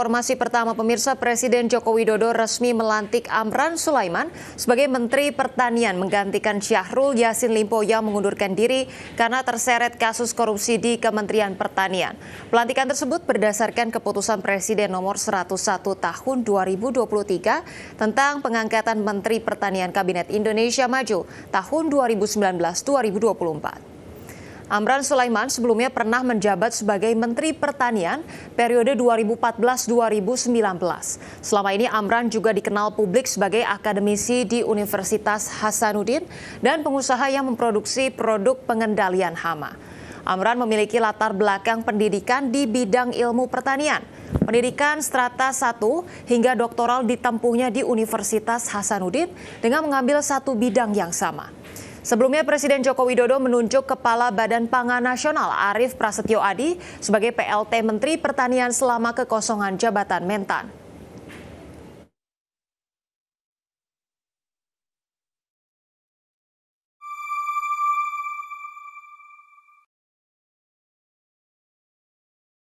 Informasi pertama pemirsa Presiden Joko Widodo resmi melantik Amran Sulaiman sebagai Menteri Pertanian menggantikan Syahrul Yasin Limpo yang mengundurkan diri karena terseret kasus korupsi di Kementerian Pertanian. Pelantikan tersebut berdasarkan keputusan Presiden nomor 101 tahun 2023 tentang pengangkatan Menteri Pertanian Kabinet Indonesia Maju tahun 2019-2024. Amran Sulaiman sebelumnya pernah menjabat sebagai Menteri Pertanian periode 2014-2019. Selama ini Amran juga dikenal publik sebagai akademisi di Universitas Hasanuddin dan pengusaha yang memproduksi produk pengendalian hama. Amran memiliki latar belakang pendidikan di bidang ilmu pertanian. Pendidikan strata 1 hingga doktoral ditempuhnya di Universitas Hasanuddin dengan mengambil satu bidang yang sama. Sebelumnya Presiden Joko Widodo menunjuk Kepala Badan Pangan Nasional Arief Prasetyo Adi sebagai PLT Menteri Pertanian selama kekosongan jabatan Mentan.